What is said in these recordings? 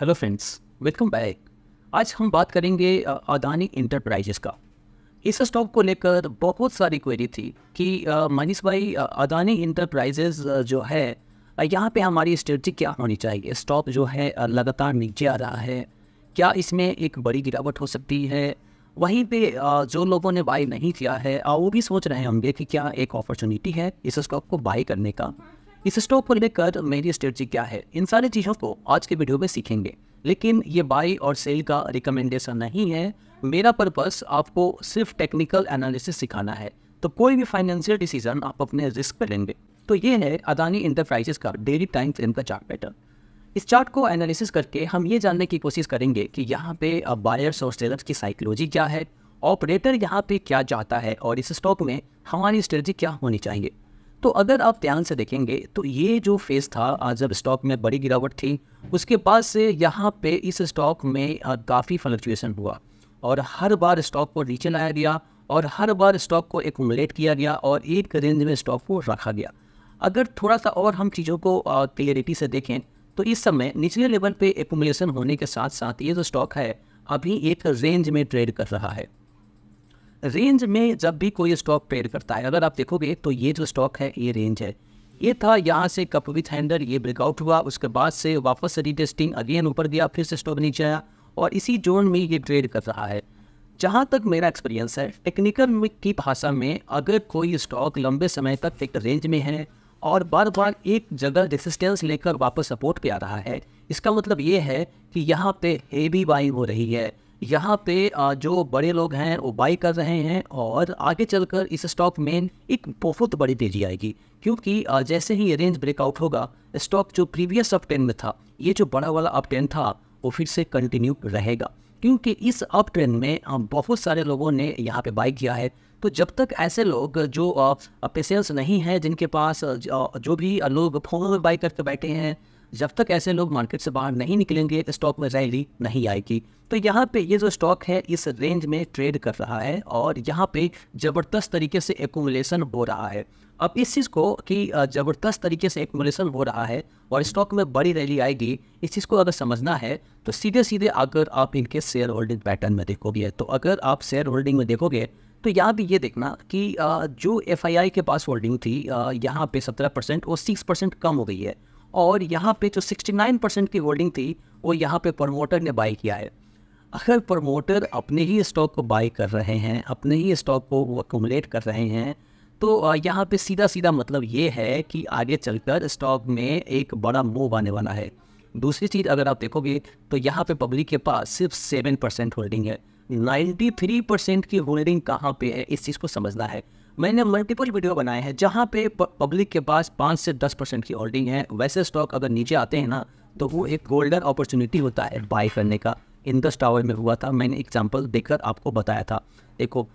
hello friends welcome back आज हम बात करेंगे अदानी इंटरप्राइजेस का इस स्टॉक को लेकर बहुत सारी क्वेरी थी कि मनीष भाई अदानी इंटरप्राइजेस जो है यहाँ पे हमारी स्ट्रेटी क्या होनी चाहिए स्टॉक जो है लगातार नीचे आ रहा है क्या इसमें एक बड़ी गिरावट हो सकती है वहीं पे जो लोगों ने बाई नहीं किया है वो भी सोच रहे होंगे कि क्या एक अपॉर्चुनिटी है इस स्टॉक को बाई करने का इस स्टॉक को लेकर मेरी स्ट्रेटजी क्या है इन सारी चीज़ों को आज के वीडियो में सीखेंगे लेकिन ये बाई और सेल का रिकमेंडेशन नहीं है मेरा पर्पस आपको सिर्फ टेक्निकल एनालिसिस सिखाना है तो कोई भी फाइनेंशियल डिसीजन आप अपने रिस्क पर लेंगे तो ये है अदानी इंटरप्राइजेस का डेली टाइम फ्रेम का चार्ट पैटर्न इस चार्ट को एनालिसिस करके हम ये जानने की कोशिश करेंगे कि यहाँ पे बायर्स और सेलर्स की साइकोलॉजी क्या है ऑपरेटर यहाँ पे क्या चाहता है और इस स्टॉक में हमारी स्ट्रेटजी क्या होनी चाहिए तो अगर आप ध्यान से देखेंगे तो ये जो फेज़ था आज जब स्टॉक में बड़ी गिरावट थी उसके बाद से यहाँ पे इस स्टॉक में काफ़ी फ्लक्चुएसन हुआ और हर बार स्टॉक को नीचे लाया गया और हर बार स्टॉक को एकट किया गया और एक रेंज में स्टॉक को रखा गया अगर थोड़ा सा और हम चीज़ों को क्लियरिटी से देखें तो इस समय निचले लेवल पे एकोमोलेशन होने के साथ साथ ये जो स्टॉक है अभी एक रेंज में ट्रेड कर रहा है रेंज में जब भी कोई स्टॉक ट्रेड करता है अगर आप देखोगे तो ये जो स्टॉक है ये रेंज है ये था यहाँ से कप विथ हैंडल ये ब्रेकआउट हुआ उसके बाद से वापस रिटेस्टिंग अगेन ऊपर गया फिर से स्टॉक नीचे आया और इसी जोन में ये ट्रेड कर रहा है जहाँ तक मेरा एक्सपीरियंस है टेक्निकल की भाषा में अगर कोई स्टॉक लंबे समय तक एक रेंज में है और बार बार एक जगह रेसिस्टेंस लेकर वापस सपोर्ट पे आ रहा है इसका मतलब ये है कि यहाँ पे हेवी बाइंग हो रही है यहाँ पे जो बड़े लोग हैं वो बाई कर रहे हैं और आगे चलकर इस स्टॉक में एक बहुत बड़ी तेजी आएगी क्योंकि जैसे ही ये रेंज ब्रेकआउट होगा स्टॉक जो प्रीवियस अप ट्रेंड में था ये जो बड़ा वाला अप ट्रेंड था वो फिर से कंटिन्यू रहेगा क्योंकि इस अप ट्रेंड में बहुत सारे लोगों ने यहाँ पे बाई किया है तो जब तक ऐसे लोग जो पेशेंस नहीं हैं जिनके पास जो भी लोग फोन में बाई करके बैठे हैं जब तक ऐसे लोग मार्केट से बाहर नहीं निकलेंगे स्टॉक में रैली नहीं आएगी तो यहाँ पे ये जो स्टॉक है इस रेंज में ट्रेड कर रहा है और यहाँ पे ज़बरदस्त तरीके से एकोमुलेशन हो रहा है अब इस चीज़ को कि ज़बरदस्त तरीके से एकोमुलेसन हो रहा है और स्टॉक में बड़ी रैली आएगी इस चीज़ को अगर समझना है तो सीधे सीधे अगर आप इनके शेयर होल्डिंग पैटर्न में देखोगे तो अगर आप शेयर होल्डिंग में देखोगे तो यहाँ भी ये देखना कि जो एफ के पास होल्डिंग थी यहाँ पे सत्रह परसेंट और सिक्स परसेंट कम हो गई है और यहाँ पे जो 69 परसेंट की होल्डिंग थी वो यहाँ पे प्रमोटर ने बाई किया है अगर प्रमोटर अपने ही स्टॉक को बाई कर रहे हैं अपने ही स्टॉक को वो अकोमलेट कर रहे हैं तो यहाँ पे सीधा सीधा मतलब ये है कि आगे चलकर स्टॉक में एक बड़ा मूव आने वाला है दूसरी चीज़ अगर आप देखोगे तो यहाँ पे पब्लिक के पास सिर्फ सेवन परसेंट होल्डिंग है नाइन्टी थ्री परसेंट की होल्डिंग कहाँ पे है इस चीज़ को समझना है मैंने मल्टीपल वीडियो बनाए हैं जहाँ पे पब्लिक के पास पाँच से दस परसेंट की होल्डिंग है वैसे स्टॉक अगर नीचे आते हैं ना तो वो एक गोल्डन अपॉर्चुनिटी होता है बाई करने का इंदस टावर में हुआ था मैंने एग्जाम्पल देकर आपको बताया था देखो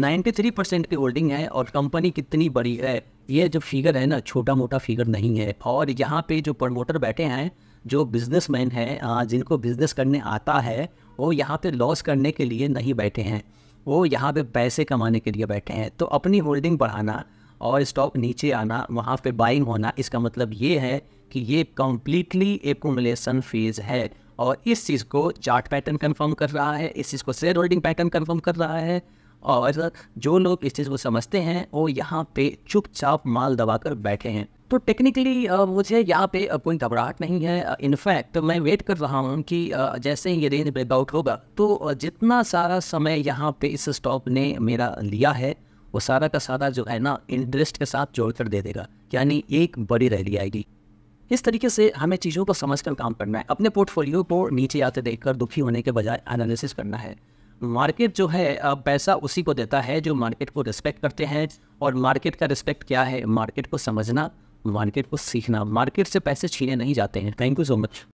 93 परसेंट की होल्डिंग है और कंपनी कितनी बड़ी है ये जो फिगर है ना छोटा मोटा फिगर नहीं है और यहाँ पे जो प्रमोटर बैठे हैं जो बिजनेस मैन हैं जिनको बिजनेस करने आता है वो यहाँ पे लॉस करने के लिए नहीं बैठे हैं वो यहाँ पे पैसे कमाने के लिए बैठे हैं तो अपनी होल्डिंग बढ़ाना और स्टॉक नीचे आना वहाँ पे बाइंग होना इसका मतलब ये है कि ये कम्प्लीटली एकोमलेसन फेज़ है और इस चीज़ को चार्ट पैटर्न कंफर्म कर रहा है इस चीज़ को शेयर होल्डिंग पैटर्न कंफर्म कर रहा है और जो लोग इस चीज़ को समझते हैं वो यहाँ पे चुपचाप माल दबा कर बैठे हैं तो टेक्निकली मुझे यहाँ पे कोई घबराहट नहीं है इनफैक्ट मैं वेट कर रहा हूँ कि जैसे ही ये रेंज ब्रेकआउट होगा तो जितना सारा समय यहाँ पे इस स्टॉप ने मेरा लिया है वो सारा का सारा जो है ना इंटरेस्ट के साथ जोड़ कर दे देगा यानी एक बड़ी रैली आएगी इस तरीके से हमें चीज़ों को समझ कर काम करना है अपने पोर्टफोलियो को नीचे आते देखकर दुखी होने के बजाय एनालिसिस करना है मार्केट जो है पैसा उसी को देता है जो मार्केट को रिस्पेक्ट करते हैं और मार्केट का रिस्पेक्ट क्या है मार्केट को समझना मार्केट को सीखना मार्केट से पैसे छीने नहीं जाते हैं थैंक यू सो मच